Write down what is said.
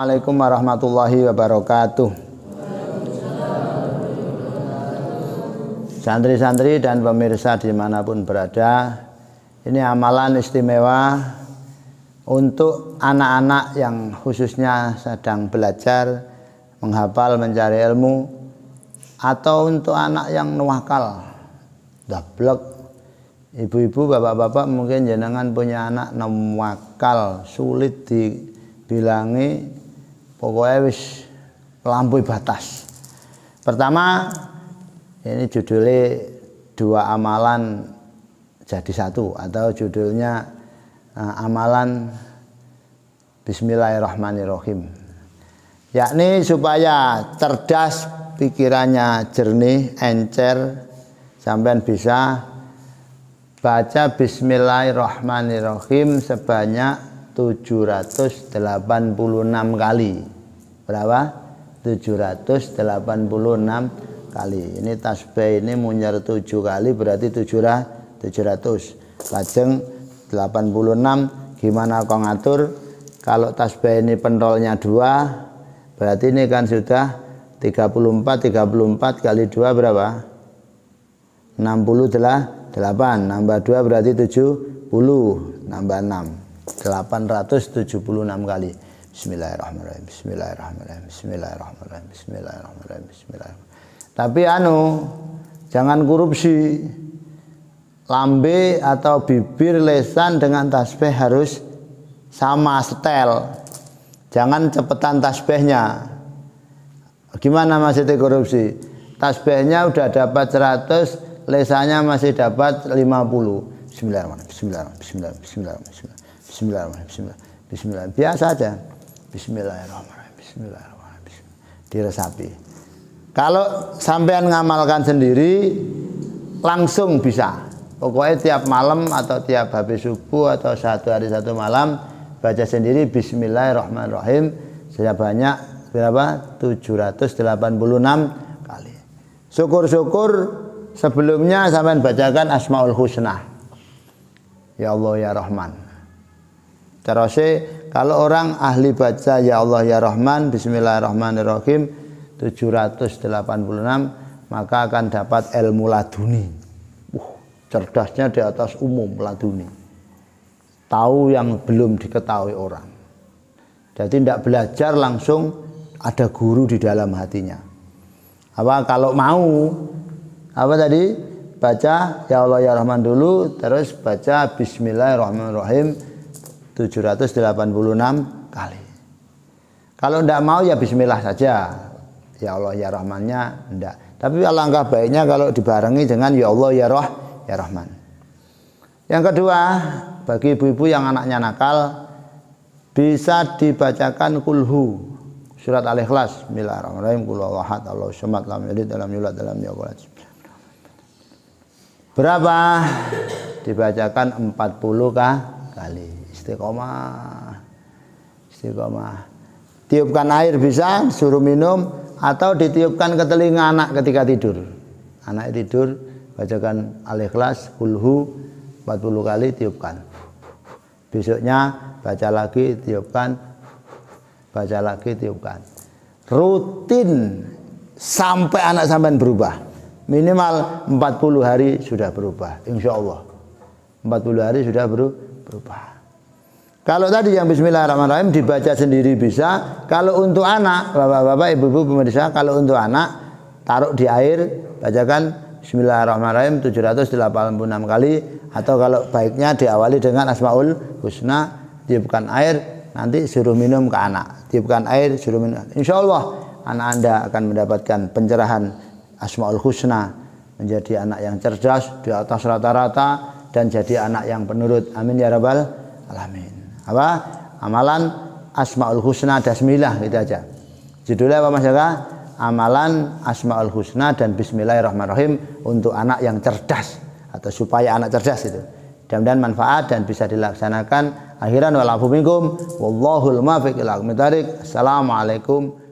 Assalamualaikum warahmatullahi wabarakatuh. Santri-santri dan pemirsa dimanapun berada, ini amalan istimewa untuk anak-anak yang khususnya sedang belajar menghafal mencari ilmu atau untuk anak yang nuwakal, dablek, ibu-ibu, bapak-bapak mungkin jenengan punya anak nuwakal, sulit dibilangi pokoknya wis melampaui batas. Pertama ini judulnya dua amalan jadi satu atau judulnya uh, amalan Bismillahirrahmanirrahim. Yakni supaya cerdas pikirannya jernih, encer, sampai bisa baca Bismillahirrahmanirrahim sebanyak 786 kali. Berapa? 786 kali. Ini tasbih ini munyar 7 kali berarti 700. 700. Lajeng 86 gimana kau ngatur? Kalau tasbih ini pentolnya 2 berarti ini kan sudah 34 34 kali 2 berapa? 68 nambah 2 berarti 70 nambah 6 876 kali. Bismillahirrahmanirrahim. Bismillahirrahmanirrahim. Bismillahirrahmanirrahim. Bismillahirrahmanirrahim. Bismillahirrahmanirrahim. Tapi anu, jangan korupsi. Lambe atau bibir lesan dengan tasbih harus sama setel. Jangan cepetan tasbihnya. Gimana masih korupsi? Tasbihnya udah dapat 100, lesannya masih dapat 50. Bismillahirrahmanirrahim. Bismillahirrahmanirrahim. Bismillahirrahmanirrahim. Bismillahirrahmanirrahim. Bismillah. Bismillah. Biasa aja. Bismillahirrahmanirrahim. Bismillahirrahmanirrahim. Bismillahirrahmanirrahim. Diresapi. Kalau sampean ngamalkan sendiri langsung bisa. Pokoknya tiap malam atau tiap habis subuh atau satu hari satu malam baca sendiri Bismillahirrahmanirrahim banyak berapa? 786 kali. Syukur-syukur sebelumnya sampean bacakan Asmaul Husna. Ya Allah ya Rahman. Terusnya kalau orang ahli baca ya Allah ya Rahman Bismillahirrahmanirrahim 786 maka akan dapat ilmu laduni. Uh, cerdasnya di atas umum laduni. Tahu yang belum diketahui orang. Jadi tidak belajar langsung ada guru di dalam hatinya. Apa kalau mau apa tadi baca ya Allah ya Rahman dulu terus baca Bismillahirrahmanirrahim 786 kali. Kalau tidak mau ya bismillah saja. Ya Allah ya Rahmannya tidak. Tapi alangkah baiknya kalau dibarengi dengan ya Allah ya Roh ya Rahman. Yang kedua, bagi ibu-ibu yang anaknya nakal bisa dibacakan kulhu surat al-ikhlas bismillahirrahmanirrahim kul ahad allahu samad lam yalid lam yulad lam yakul berapa dibacakan 40 kah kali istiqomah istiqomah tiupkan air bisa suruh minum atau ditiupkan ke telinga anak ketika tidur anak tidur bacakan al-ikhlas hulhu 40 kali tiupkan besoknya baca lagi tiupkan baca lagi tiupkan rutin sampai anak sampean berubah minimal 40 hari sudah berubah insya Allah 40 hari sudah berubah kalau tadi yang bismillahirrahmanirrahim dibaca sendiri bisa. Kalau untuk anak, bapak-bapak, ibu-ibu pemirsa, kalau untuk anak taruh di air, bacakan bismillahirrahmanirrahim 786 kali atau kalau baiknya diawali dengan asmaul husna, tiupkan air, nanti suruh minum ke anak. Tiupkan air, suruh minum. Insya Allah anak Anda akan mendapatkan pencerahan asmaul husna menjadi anak yang cerdas di atas rata-rata dan jadi anak yang penurut. Amin ya rabbal alamin apa amalan asmaul husna dan bismillah gitu aja judulnya apa mas Jaka amalan asmaul husna dan bismillahirrahmanirrahim untuk anak yang cerdas atau supaya anak cerdas itu mudah-mudahan manfaat dan bisa dilaksanakan akhiran walafu minkum wallahul muwaffiq ila Assalamualaikum